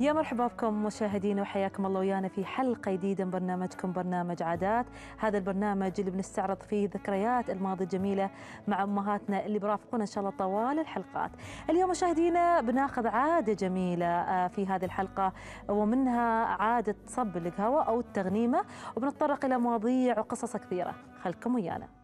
يا مرحبا بكم مشاهدينا وحياكم الله ويانا في حلقة جديدة من برنامجكم برنامج عادات، هذا البرنامج اللي بنستعرض فيه ذكريات الماضي الجميلة مع أمهاتنا اللي برافقونا إن شاء الله طوال الحلقات. اليوم مشاهدينا بناخذ عادة جميلة آه، في هذه الحلقة ومنها عادة صب القهوة أو التغنيمة وبنتطرق إلى مواضيع وقصص كثيرة، خلكم ويانا.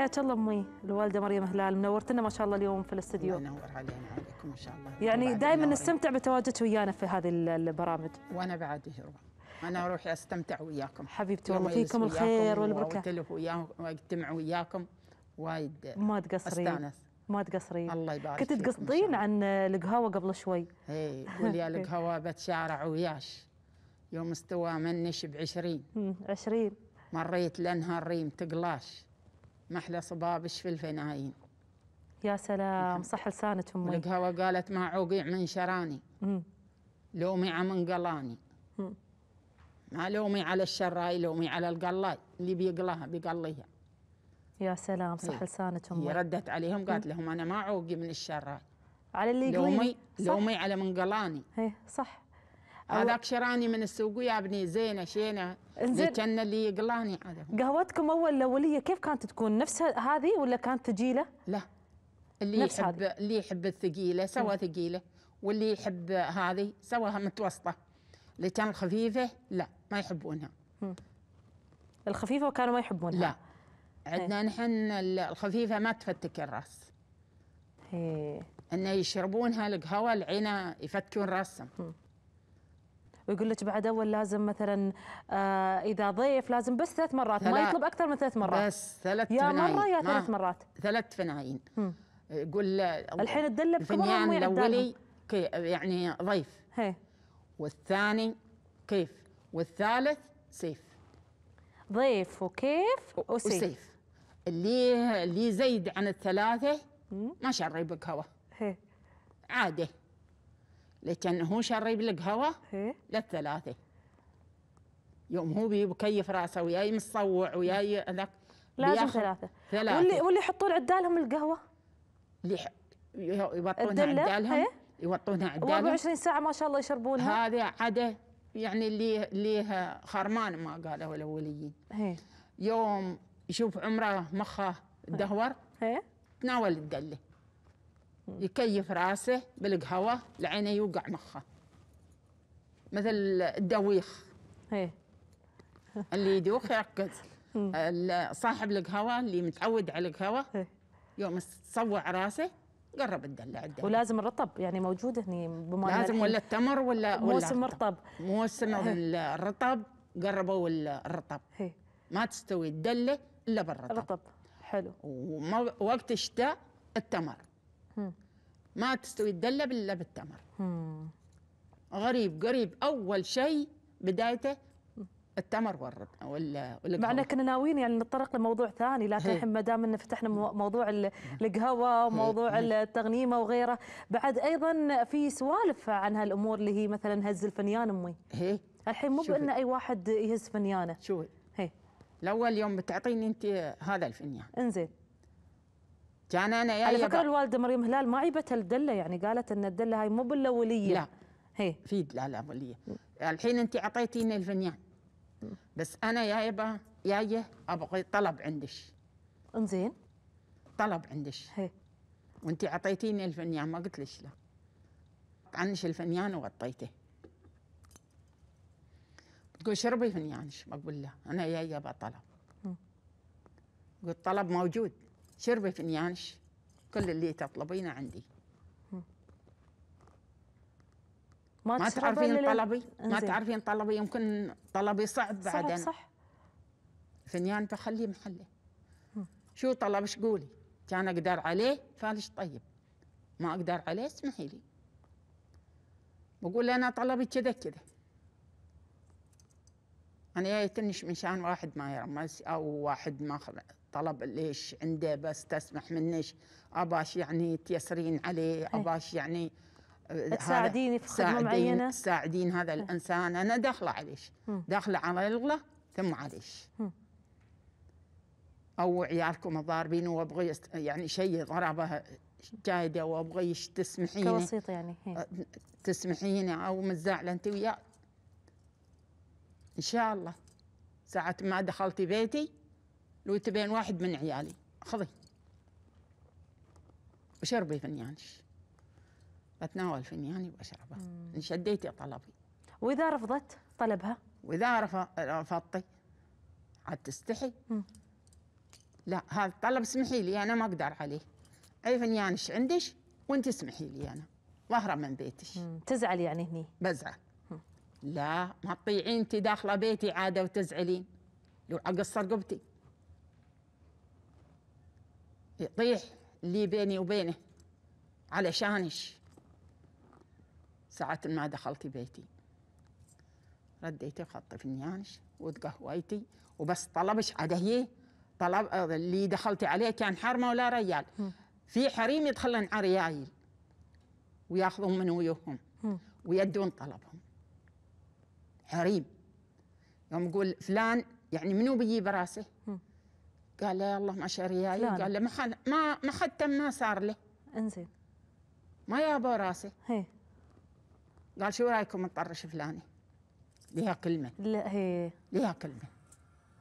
حياك الله امي الوالده مريم هلال منورتنا ما شاء الله اليوم في الاستديو الله ينور علينا عليكم ان شاء الله يعني دائما نستمتع بتواجدك ويانا في هذه البرامج وانا بعد هروب انا روحي استمتع وياكم حبيبتي والله فيكم الخير والبركه واتلف وياكم واجتمع وياكم وايد ما تقصرين استانس ما تقصرين الله يبارك كنت تقصدين عن القهوه قبل شوي اي يا القهوه بتشارع وياش يوم استوى منش ب 20 20 مريت لانها الريم تقلاش احلى صبابش في الفناين يا سلام صح لسانك امي القهوه قالت ما عوقيع من شراني لومي من قلاني ما لومي على الشراي لومي على القلاي اللي بيقلاها بيقليها يا سلام صح إيه. لسانك امي ردت عليهم قالت لهم انا ما عوقي من الشراي على اللي لومي لومي على من قلاني إيه، صح هذاك شراني من السوق ويا ابني زينه شينه انزين كان اللي يقلاني هذا قهوتكم اول الاوليه كيف كانت تكون نفس هذه ولا كانت ثقيله؟ لا اللي نفس يحب هذه. اللي يحب الثقيله سوى إيه. ثقيله واللي يحب هذه سواها متوسطه اللي كان الخفيفه لا ما يحبونها م. الخفيفه كانوا ما يحبونها لا عندنا إيه. نحن الخفيفه ما تفتك الراس هي. إيه. انه يشربونها القهوه العينه يفتكون راسهم ويقول لك بعد اول لازم مثلا آه اذا ضيف لازم بس ثلاث مرات ما يطلب اكثر من ثلاث مرات بس ثلاث يا فنعين. مره يا ثلاث مرات ثلاث فنايين يقول الحين الدله يعني بكبرهم الاولي يعني ضيف هي. والثاني كيف والثالث سيف ضيف وكيف وسيف, وسيف. اللي اللي زيد عن الثلاثه ما شرب قهوه هوا لكن هو شرب لك هوا إيه. للثلاثه يوم هو بيكيف راسه وياي مصوع وياي لك لازم ثلاثه ثلاثه واللي واللي يحطون عدالهم القهوه اللي يوطونها عدالهم إيه. يوطونها عدالهم 24 ساعه ما شاء الله يشربونها هذه عاده يعني اللي اللي خرمان ما قالوا الاوليين إيه. يوم يشوف عمره مخه دهور تناول الدله يكيف راسه بالقهوة لعينه يوقع مخه مثل الدويخ إيه. اللي يدوخ يركز صاحب القهوة اللي متعود على القهوة إيه. يوم تصوع راسه قرب الدلع الدلع ولازم الرطب يعني موجود هني بما لازم ولا التمر ولا موسم الرطب موسم إيه. الرطب قربوا الرطب ما تستوي الدله الا بالرطب الرطب حلو ووقت الشتاء التمر ما تستوي الدلب الا بالتمر مم. غريب قريب اول شيء بدايته التمر ورد ولا معنا كنا ناويين يعني نتطرق لموضوع ثاني لكن الحين إيه. ما دام ان فتحنا موضوع إيه. القهوه وموضوع إيه. التغنيمه وغيره بعد ايضا في سوالف عن هالامور اللي هي مثلا هز الفنيان امي هي. الحين مو بان اي واحد يهز فنيانه شوي هي. الاول يوم بتعطيني انت هذا الفنيان انزين كان انا يا على فكره الوالده مريم هلال ما عيبت الدله يعني قالت ان الدله هاي مو بالاوليه لا هي في لا لا اوليه الحين انت اعطيتيني الفنيان بس انا يا يبا جايه ابغى طلب عندش انزين طلب عندش هي وانت اعطيتيني الفنيان ما قلت لك لا عنش الفنيان وغطيته تقول شربي فنيانش ما اقول له انا جايه بطلب قلت طلب موجود شربي فنيانش كل اللي تطلبينه عندي ما, ما تعرفين طلبي ما تعرفين طلبي يمكن طلبي صعب بعدين صح, صح فنيان بخليه محله شو ايش قولي كان اقدر عليه فالش طيب ما اقدر عليه اسمحي لي بقول انا طلبي كذا كذا انا جايتنش من شان واحد ما يرمز او واحد ما خلق. طلب ليش عنده بس تسمح منش اباش يعني تيسرين عليه إيه. اباش يعني آه، تساعديني في خدمه معينه تساعدين هذا إيه. الانسان انا داخله عليش داخله على الغله ثم عليش او عيالكم ضاربين وابغي يعني شيء ضربه جايده وابغي تسمحيني كوسيط يعني تسمحين إيه. تسمحيني او متزعله انت وياه ان شاء الله ساعه ما دخلتي بيتي لو تبين واحد من عيالي خذي وشربي فنيانش بتناول فنياني واشربه ان شديتي طلبي واذا رفضت طلبها واذا رفضتي عاد تستحي لا هذا الطلب اسمحي لي انا ما اقدر عليه اي فنيانش عندش وانت اسمحي لي انا ظهره من بيتش تزعل يعني هني بزعل لا ما تطيعين انت داخله بيتي عاده وتزعلين لو اقصر رقبتي يطيح اللي بيني وبينه علشانش ساعة ما دخلت بيتي رديتي وخطي في وتقهويتي وبس طلبش عدهيه طلب آه، اللي دخلتي عليه كان حرمه ولا ريال في حريم يدخلن على ريايل وياخذون من ويوهم ويدون طلبهم حريم يوم يقول فلان يعني منو بيجيب راسه قال لي الله ما ريالي قال لي ما حد ما ما تم ما صار له انزين ما يابوا راسي هي قال شو رايكم نطرش فلاني لها كلمه لا هي لها كلمه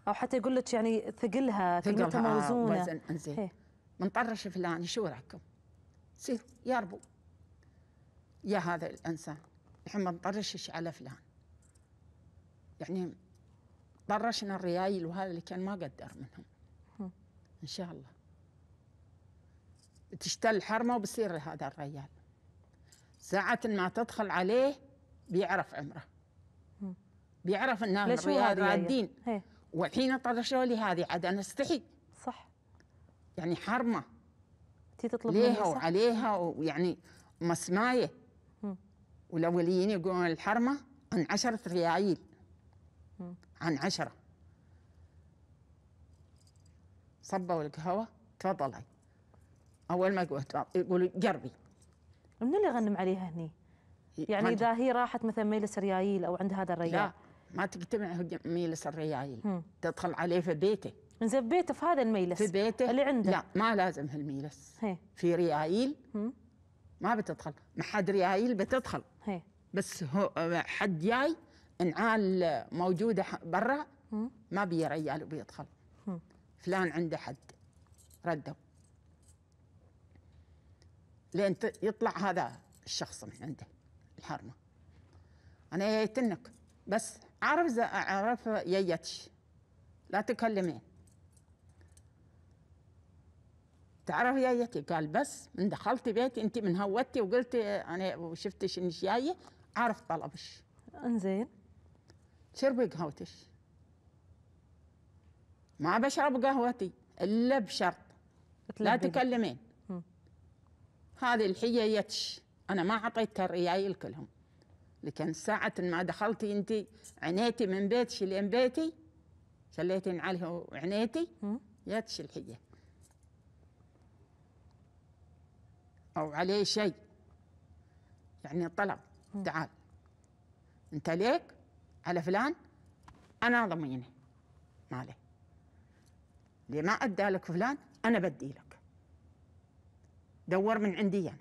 او حتى يقول لك يعني ثقلها كلمتها آه، موزونه وزن انزين منطرش فلاني شو رايكم سير ربو يا هذا الانسان الحين ما نطرشش على فلان يعني طرشنا الريايل وهذا اللي كان ما قدر منهم ان شاء الله تشتل حرمه وبصير هذا الريال ساعة ما تدخل عليه بيعرف عمره بيعرف انها الريال رادين إيه. والحين طرشوا لي هذه عاد انا استحي صح يعني حرمه تي تطلب ليها وعليها ويعني مسمايه والاوليين يقولون الحرمه عن عشرة ريايل عن عشرة صبوا القهوه تفضلي اول ما يقول يقول جربي من اللي غنم عليها هني؟ يعني اذا هي راحت مثلا ميلس الريايل او عند هذا الريال لا ما تجتمع ميلس الريايل تدخل عليه في بيته زين في بيته في هذا الميلس في بيته اللي عنده لا ما لازم هالميلس في ريايل ما بتدخل ما حد ريايل بتدخل بس هو حد جاي انعال موجوده برا ما بيريال وبيدخل فلان عنده حد ردوا لين يطلع هذا الشخص من عنده الحرمه انا جيتنك بس اعرف اعرف جيتش لا تكلمين تعرف ييتي قال بس من دخلت بيتي انت من هوتي وقلتي انا وشفتش انك جايه عارف طلبش انزين شربي قهوتش ما بشرب قهوتي الا بشرط لا تكلمين هذه الحية يتش أنا ما أعطيتها الريايل كلهم لكن ساعة ما دخلتي أنت عنيتي من بيتش لين بيتي شليتي عليها وعنيتي يتش الحية أو عليه شيء يعني طلب تعال أنت ليك على فلان أنا ضمينه ماله اللي ما أدى لك فلان أنا بدي لك دور من عندي أنا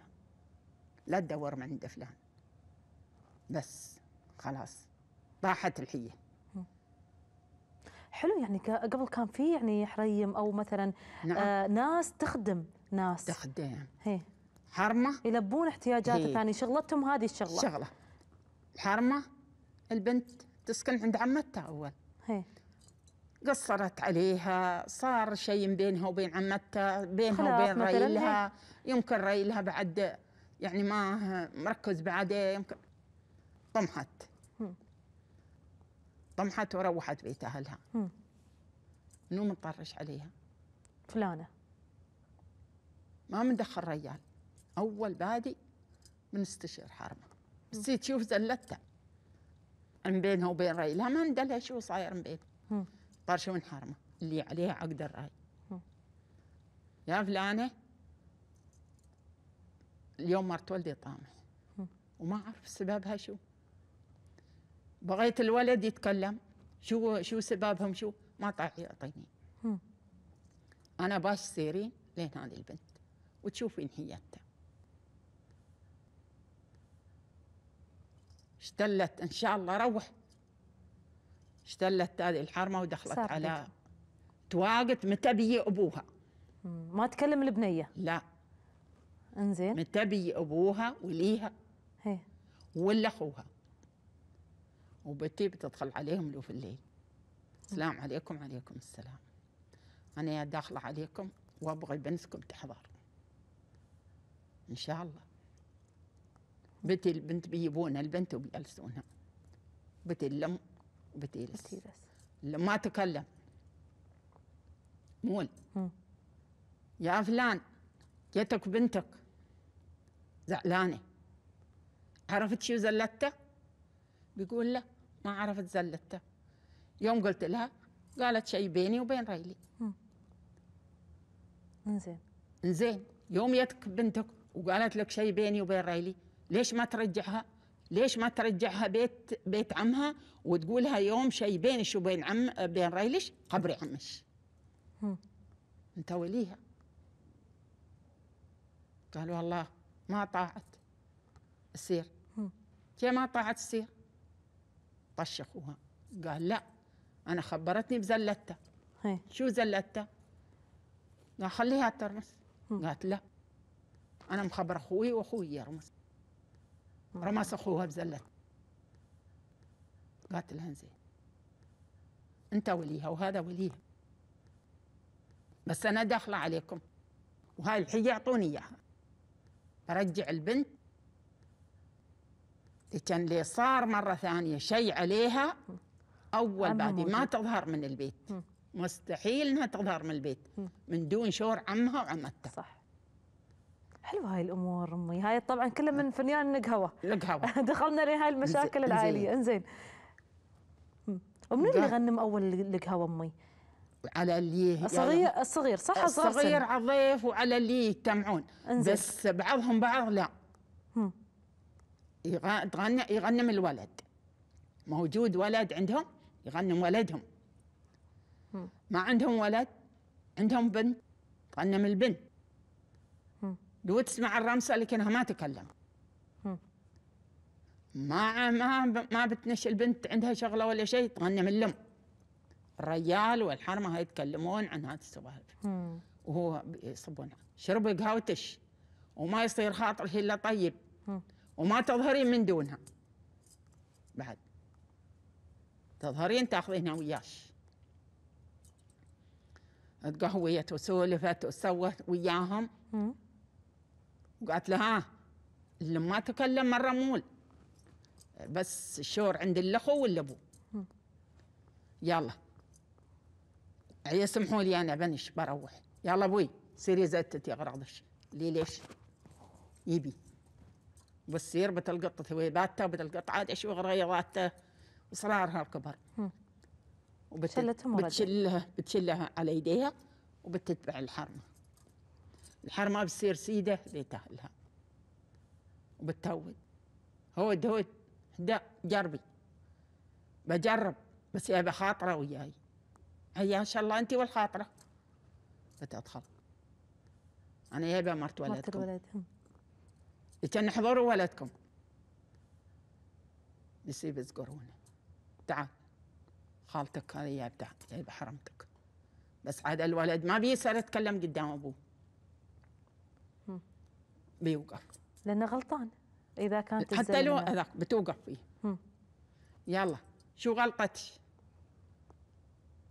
لا تدور من عند فلان بس خلاص طاحت الحية حلو يعني قبل كان في يعني حريم او مثلا نعم. آه ناس تخدم ناس تخدم هي حرمه يلبون احتياجات الثاني شغلتهم هذه الشغله شغله حرمه البنت تسكن عند عمتها اول هي قصرت عليها صار شيء بينها وبين عمتها بينها وبين ريلها يمكن ريلها بعد يعني ما مركز بعده يمكن طمحت طمحت وروحت بيت اهلها منو مطرش عليها فلانه ما مندخل ريال اول بادي من استشير حرمه بس تشوف زلتها من بينها وبين ريلها ما ندلها شو صاير من بيتها طرشه حرمه اللي عليها عقد الراي يا فلانه اليوم مرت ولدي طامح وما اعرف سببها شو بغيت الولد يتكلم شو شو سببهم شو ما طاح يعطيني انا باش سيرين لين هذه البنت وتشوفين حيتها اشتلت ان شاء الله روح اشتلت هذه الحرمه ودخلت على تواقت متى بي ابوها ما تكلم البنيه لا انزين متى بي ابوها وليها هي ولا اخوها وبتي بتدخل عليهم لو في الليل السلام عليكم عليكم السلام انا يا داخله عليكم وابغى بنتكم تحضر ان شاء الله بتي البنت بيجيبونها البنت وبيألسونها بتي الام بتيرس بتيرس ما تكلم مول يا فلان جتك بنتك زعلانة عرفت شو زلتها؟ بيقول له ما عرفت زلتها يوم قلت لها قالت شيء بيني وبين ريلي انزين انزين يوم جتك بنتك وقالت لك شيء بيني وبين ريلي ليش ما ترجعها؟ ليش ما ترجعها بيت بيت عمها وتقولها يوم شيء بينش وبين عم بين ريلش قبري عمش انت وليها قال والله ما طاعت السير كيف ما طاعت السير طش اخوها قال لا انا خبرتني بزلتها شو زلتها قال خليها ترمس قالت لا انا مخبر اخوي واخوي يرمس رمس أخوها بزلة قالت لها زين أنت وليها وهذا وليها بس أنا داخلة عليكم وهاي الحجة أعطوني إياها برجع البنت كان لي صار مرة ثانية شيء عليها أول بعد ما تظهر من البيت مستحيل أنها تظهر من البيت من دون شور عمها وعمتها صح حلوة هاي الامور امي هاي طبعا كلها من فنيان نقهوه نقهوه دخلنا لهاي المشاكل العائليه انزين ومن اللي غنم اول القهوه امي؟ على اللي يعني الصغير الصغير صح الصغير على الضيف وعلى اللي يجتمعون بس بعضهم بعض لا هم. يغنم يغنم الولد موجود ولد عندهم يغنم ولدهم هم. ما عندهم ولد عندهم بنت تغنم البنت لو تسمع الرمسة لكنها ما تكلم ما ما ما بتنش البنت عندها شغله ولا شيء تغني من لم الرجال والحرمه هاي يتكلمون عن هذه السوالف وهو يصبون شرب قهوتش وما يصير خاطرك الا طيب وما تظهرين من دونها بعد تظهرين تاخذينها وياش تقهويت وسولفت وسوت وياهم مم. وقالت له ها اللي ما تكلم مرة مول بس الشور عند الأخو والابو يلا هي إيه سمحوا لي أنا بنش بروح يلا أبوي سيري زتتي غراضش لي ليش يبي بصير بتلقط ثويباتها بتلقط عاد ايش غريضاتها وصرارها الكبر وبتشلها بتشلها بتشلها على يديها وبتتبع الحرمه الحر ما بتصير سيده بيت لها وبتهود هود هود دا جربي بجرب بس يا خاطره وياي هيا ان شاء الله انت والخاطره بتدخل انا يابا مرت ولدكم مرت ولدهم كان حضروا ولدكم نسيب يذكرونه تعال خالتك هذه يابا حرمتك بس عاد الولد ما بيسال يتكلم قدام ابوه بيوقف لانه غلطان اذا كانت حتى لو هذاك بتوقف فيه يلا شو غلطتي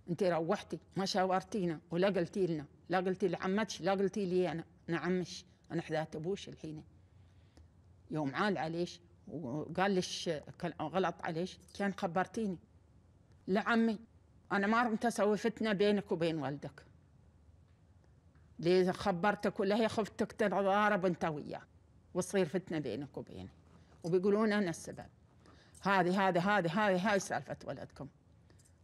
انت روحتي ما شاورتينا ولا قلتي لنا لا قلتي لعمتش لا قلتي لي انا انا عمش انا حذات ابوش الحين يوم عال عليش وقال ليش غلط عليش كان خبرتيني لعمي انا ما رمت اسوي فتنه بينك وبين والدك ليه خبرتك ولا هي خفتك تتضارب انت وياه وتصير فتنه بينك وبينه وبيقولون انا السبب هذه هذه هذه هذه هاي سالفه ولدكم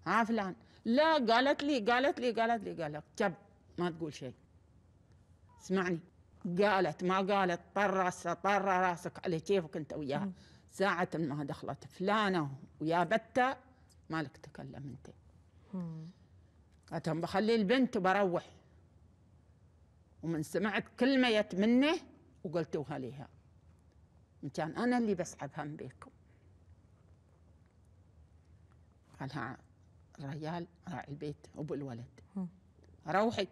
ها فلان لا قالت لي قالت لي قالت لي قالت جب ما تقول شيء اسمعني قالت ما قالت طر راسها طر راسك على كيفك انت وياها ساعة ما دخلت فلانة ويا بتة مالك تكلم انت قالت بخلي البنت وبروح ومن سمعت كلمة جت منه وقلتوها ليها إن كان أنا اللي بسحب هم بيكم قالها الرجال راعي البيت أبو الولد روحي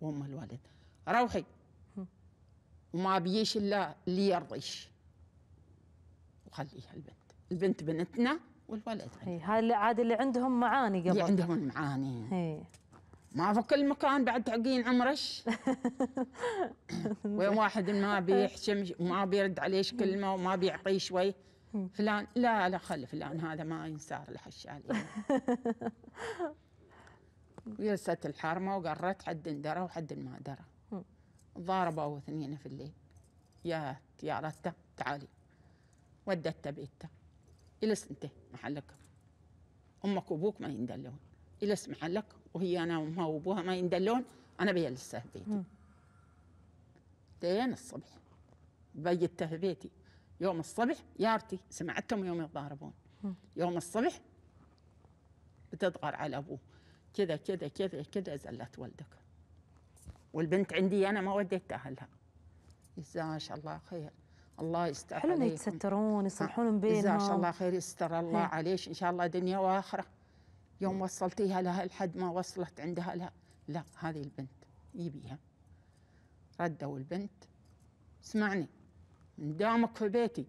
وأم الولد روحي وما بيش إلا اللي يرضيش وخليها البنت البنت بنتنا والولد هذا عاد اللي عندهم معاني قبل اللي عندهم معاني هي. ما في كل مكان بعد تعقين عمرش وين واحد ما بيحشم وما بيرد عليه كلمه وما بيعطيه شوي فلان لا لا خلي فلان هذا ما ينسار الحش عليه ويلست الحرمه وقرت حد درى وحد ما درى ضاربوا اثنين في الليل يا يا رتة تعالي ودته بيتها الى سنتين محلك امك وابوك ما يندلون الى اسمح لك وهي أنا وأمها وأبوها ما يندلون أنا بيا لسه بيتي لين الصبح بيته بيتي يوم الصبح يارتي سمعتهم يوم يتضاربون يوم الصبح بتضغر على أبوه كذا كذا كذا كذا زلت ولدك والبنت عندي أنا ما وديت ما شاء الله خير الله يستر حلو يتسترون يصلحون آه، بينهم شاء الله خير يستر الله إيه. عليك ان شاء الله دنيا واخره يوم وصلتيها لها لحد ما وصلت عندها لا لا هذه البنت يبيها ردوا البنت اسمعني من دامك في بيتي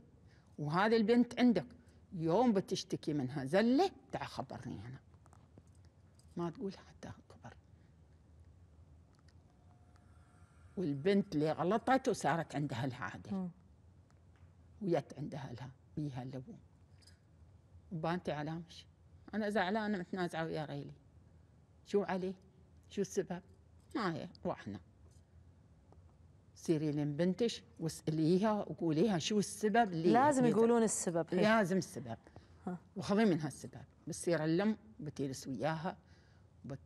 وهذه البنت عندك يوم بتشتكي منها زلة تعا خبرني أنا ما تقول حتى كبر والبنت اللي غلطت وصارت عندها العادة ويت عندها لها بيها الأبو وبانتي على أنا زعلانة متنازعة ويا غيري شو علي شو السبب ما هي واحنا سيري لين بنتش واسأليها وقوليها شو السبب اللي لازم يقولون السبب هي. لازم السبب وخذي منها السبب بتصير اللم بتجلس وياها بت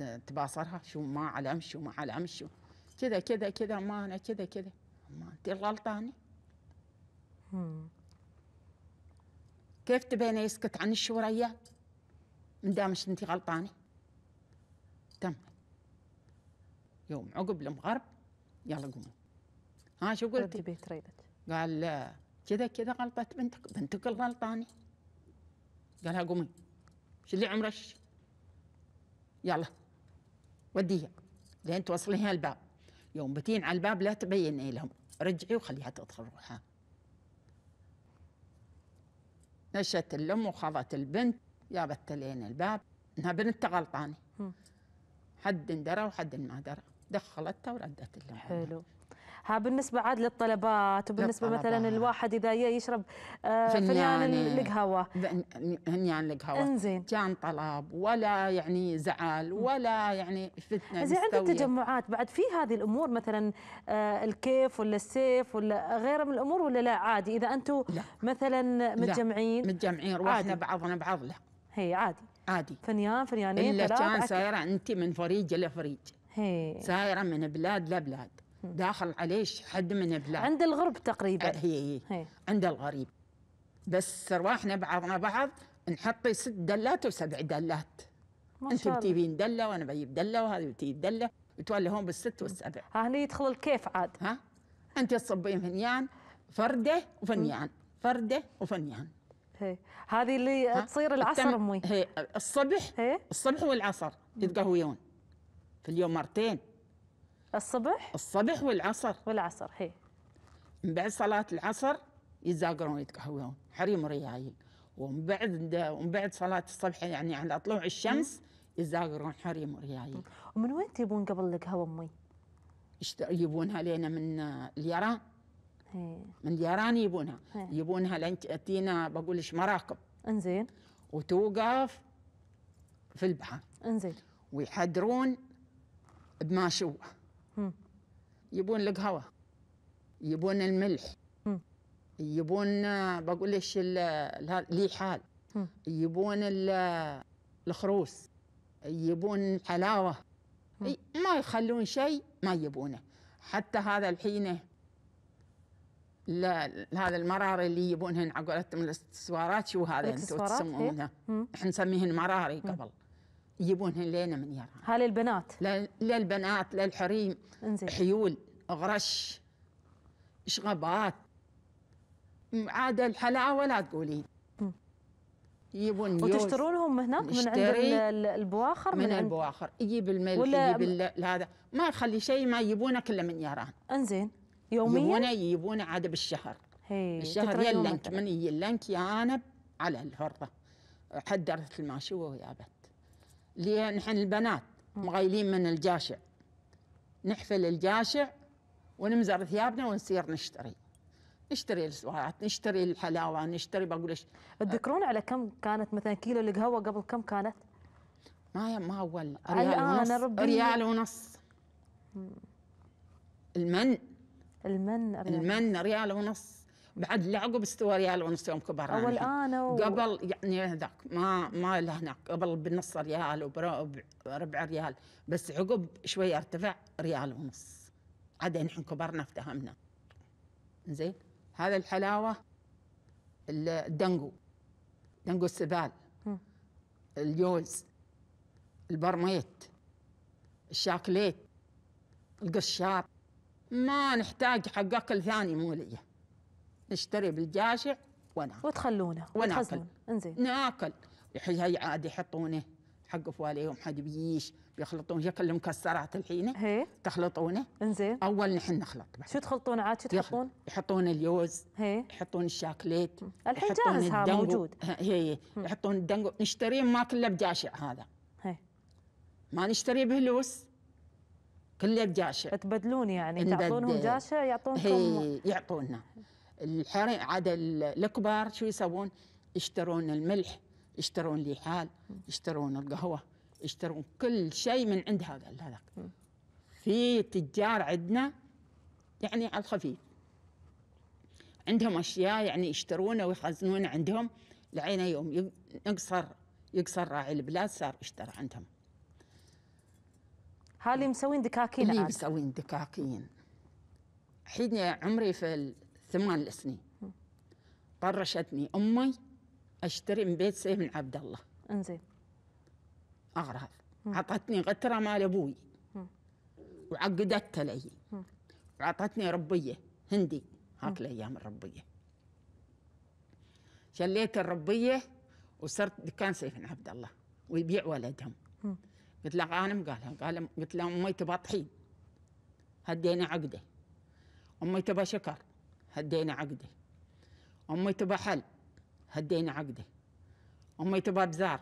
بتباصرها شو ما على شو ما على شو كذا كذا كذا ما انا كذا كذا ما انت غلطانه كيف تبيني يسكت عن الشوريات مدامش انت غلطانه تم يوم عقب المغرب يلا قوموا ها شو قلت بيت ريدك قال لا كذا كذا غلطت بنتك بنتك الغلطانه قالها قومي شو اللي عمرك يلا وديها لين توصليها الباب يوم بتين على الباب لا تبيني لهم رجعي وخليها تدخل روحها نشت الام وخضت البنت جابت لين الباب انها بنت غلطانه حد درى وحد ما درى دخلتها وردت لها حلو ها بالنسبة عاد للطلبات وبالنسبة للطلبات. مثلا الواحد إذا يشرب آه، فنيان القهوة فنيان القهوة انزين كان طلب ولا يعني زعل ولا يعني فتنة زين عند التجمعات بعد في هذه الأمور مثلا آه، الكيف ولا السيف ولا غيره من الأمور ولا لا عادي إذا أنتم مثلا متجمعين لا متجمعين رواحنا بعضنا بعض لا هي عادي عادي فنيان فنيانين الا كان سايره انت من فريج لفريج هي سايره من بلاد لبلاد داخل عليش حد من بلاد عند الغرب تقريبا هي هي, هي. عند الغريب بس رواحنا بعضنا بعض نحط ست دلات وسبع دلات انت بتجيبين دله وانا بجيب دله وهذه بتجيب دله وتولي هون بالست والسبع ها هني يدخل الكيف عاد ها انت تصبين فنيان فرده وفنيان فرده وفنيان هذه اللي تصير العصر امي هي الصبح هي. الصبح والعصر يتقهويون في اليوم مرتين الصبح الصبح والعصر والعصر هي من بعد صلاة العصر يزاقرون يتقهوون حريم وريايل ومن بعد ومن بعد صلاة الصبح يعني على طلوع الشمس يزاقرون حريم وريايل ومن وين تجيبون قبل القهوة امي؟ يجيبونها لنا من اليران إيه. من ديران يبونها هي. إيه. يبونها لان تأتينا بقولش مراقب انزين وتوقف في البحر انزين ويحدرون بماشوه يبون القهوة يبون الملح يبون بقول ليش لي حال يبون الخروس يبون حلاوة ما يخلون شيء ما يبونه حتى هذا الحينه لا هذا المراري اللي يبونهن على قولتهم الاكسسوارات شو هذا انتم تسمونها؟ إيه. احنا نسميهن مراري قبل يجيبونهن لنا من يرى هل البنات؟ للبنات للحريم انزين حيول غرش شغبات عاد الحلاوه لا تقولين يبون وتشترونهم هناك من عند البواخر من, من البواخر يجيب الملح يجيب هذا ما يخلي شيء ما يجيبونه كله من يران انزين يوميا يبونه يبونه عاد بالشهر الشهر يلنك من يلنك انا على الهره حدرت الماشوه ويابت لي نحن البنات مغيلين من الجاشع نحفل الجاشع ونمزر ثيابنا ونصير نشتري نشتري السوارات نشتري الحلاوه نشتري بقول ايش تذكرون على كم كانت مثلا كيلو القهوه قبل كم كانت؟ ما ما اول آه، ريال ونص ريال ونص المن المن ريال نعم. المن ريال ونص بعد عقب استوى ريال ونص يوم كبر او الان و... قبل يعني هذاك ما ما لهناك قبل بنص ريال ربع ريال بس عقب شوي ارتفع ريال ونص عاد نحن كبرنا افتهمنا زين هذا الحلاوه الدنقو دنقو السبال اليوز البرميت الشاكليت القشار ما نحتاج حق اكل ثاني لي نشتري بالجاشع وناكل وتخلونه وناكل انزين ناكل هي عادي يحطونه حق فواليهم حد بيش بيخلطون شكل المكسرات الحين تخلطونه انزين اول نحن نخلط بس شو تخلطون عاد شو تحطون؟ يحطون اليوز هي يحطون الشاكليت الحين جاهز هذا موجود هي يحطون الدنقو نشتريه ما كله بجاشع هذا هي ما نشتريه بهلوس كلها بجاشع تبدلون يعني تعطونهم جاشع يعطونكم يعطونا الحريم عاد الكبار شو يسوون يشترون الملح يشترون لحال يشترون القهوه يشترون كل شيء من عند هذا هذاك في تجار عندنا يعني على الخفيف عندهم اشياء يعني يشترونه ويخزنونه عندهم لعين يوم يقصر يقصر راعي البلاد صار يشترى عندهم هالي إيه. مسوين دكاكين اللي مسوين دكاكين حين عمري في ثمان سنين طرشتني امي اشتري من بيت سيف بن عبد الله انزين اغراض عطتني غتره مال ابوي وعقدتها لي وعطتني ربيه هندي هاك الايام الربيه شليت الربيه وصرت دكان سيف بن عبد الله ويبيع ولدهم قلت له غانم قالها قال قلت له امي تبى طحين هدينا عقده امي تبى شكر هدينا عقده امي تبى حل هدينا عقده امي تبى بزار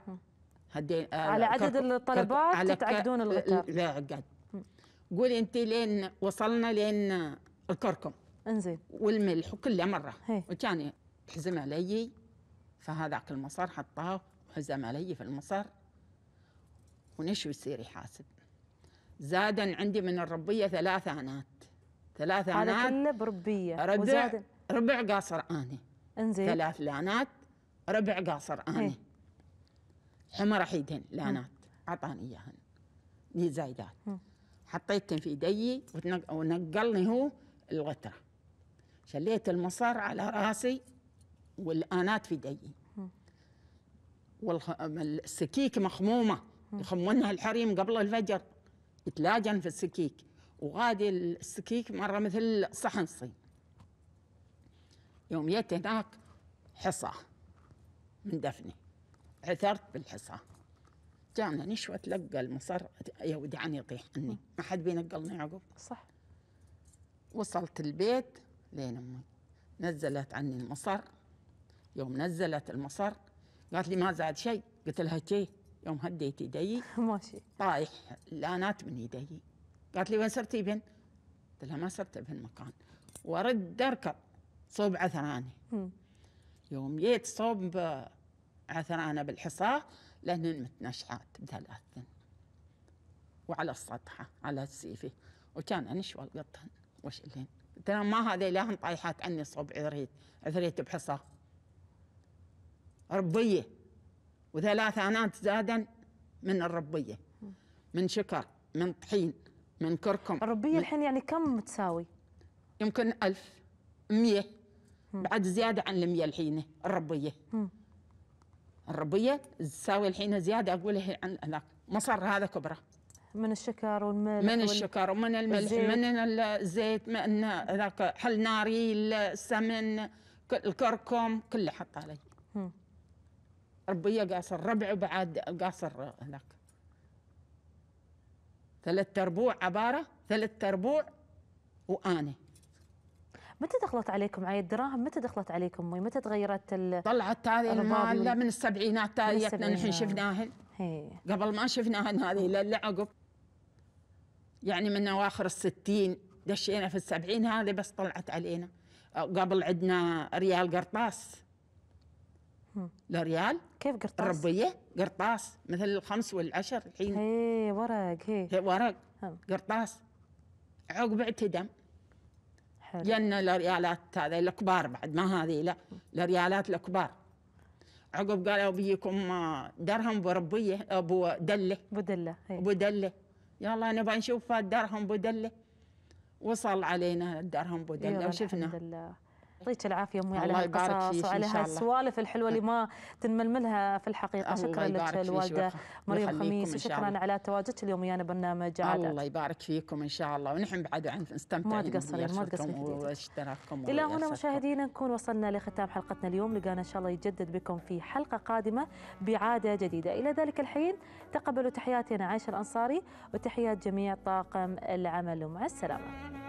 هدينا على آه، عدد الطلبات تتعقدون الغتار لا عقد قولي انت لين وصلنا لين الكركم انزين والملح وكله مره وكان حزم علي فهذاك المصار حطاه وحزم علي في المصار ونشو يصير يحاسب زادا عندي من الربية ثلاث أنات ثلاث أنات هذا كله بربية ربع ربع قاصر آني انزين ثلاث لانات ربع قاصر آني إيه. حمر حيدهن لانات إيه. أعطاني إياهن لي زايدات إيه. حطيتهم في يدي ونقلني هو الغترة شليت المصار على راسي والآنات في يدي والسكيك مخمومة يخمونها الحريم قبل الفجر يتلاجن في السكيك وغادي السكيك مرة مثل صحن صين يوم جيت هناك حصى من دفني عثرت بالحصى جانا نشوة تلقى المصر يا عني يطيح عني ما حد بينقلني عقب صح وصلت البيت لين امي نزلت عني المصر يوم نزلت المصر قالت لي ما زاد شيء قلت لها شيء يوم هديت يدي ماشي طايح لانات من يدي قالت لي وين صرت ابن؟ قلت لها ما صرت ابن مكان ورد اركب صوب عثراني يوم جيت صوب عثرانه بالحصى لانهن متنشعات بثلاثن وعلى السطحه على السيفه وكان انشوى القطن وشلين قلت لها ما هذه لهن طايحات عني صوب عذريت عذريت بحصى ربيه وثلاث أنات زادا من الربية من شكر من طحين من كركم الربية الحين يعني كم تساوي؟ يمكن ألف مية بعد زيادة عن المية الحين الربية الربية تساوي الحين زيادة أقولها عن هذاك مصر هذا كبره من الشكر والملح من الشكر ومن الملح الزيت. من الزيت من ذاك حل ناري السمن الكركم كله حط عليه ربية قاصر ربع وبعد قاصر هناك ثلاث أربوع عبارة ثلاث أربوع وآني متى دخلت عليكم عاية الدراهم متى دخلت عليكم مي متى تغيرت ال طلعت هذه المال من السبعينات تايتنا نحن شفناهن قبل ما شفناهن هذه الا عقب يعني من اواخر الستين دشينا في السبعين هذه بس طلعت علينا قبل عندنا ريال قرطاس لريال كيف قرطاس؟ الربية قرطاس مثل الخمس والعشر الحين هي ورق هي, ورق قرطاس عقب اعتدم حلو جنة الريالات هذه الكبار بعد ما هذه لا الريالات الكبار عقب قالوا بيكم آه، درهم بربيه ابو دله ابو دله ابو دله يلا نبغى نشوف الدرهم ابو دله وصل علينا الدرهم ابو دله وشفنا الحمد لله يعطيك العافيه امي على هالقصص وعلى هالسوالف الحلوه اللي ما تنململها في الحقيقه شكرا لك الوالده مريم خميس وشكرا على تواجدك اليوم ويانا برنامج عادات الله يبارك فيكم ان شاء الله ونحن بعد عن نستمتع ما تقصرين ما تقصرين الى هنا مشاهدينا نكون وصلنا لختام حلقتنا اليوم لقانا ان شاء الله يجدد بكم في حلقه قادمه بعاده جديده الى ذلك الحين تقبلوا تحياتي انا عائشه الانصاري وتحيات جميع طاقم العمل ومع السلامه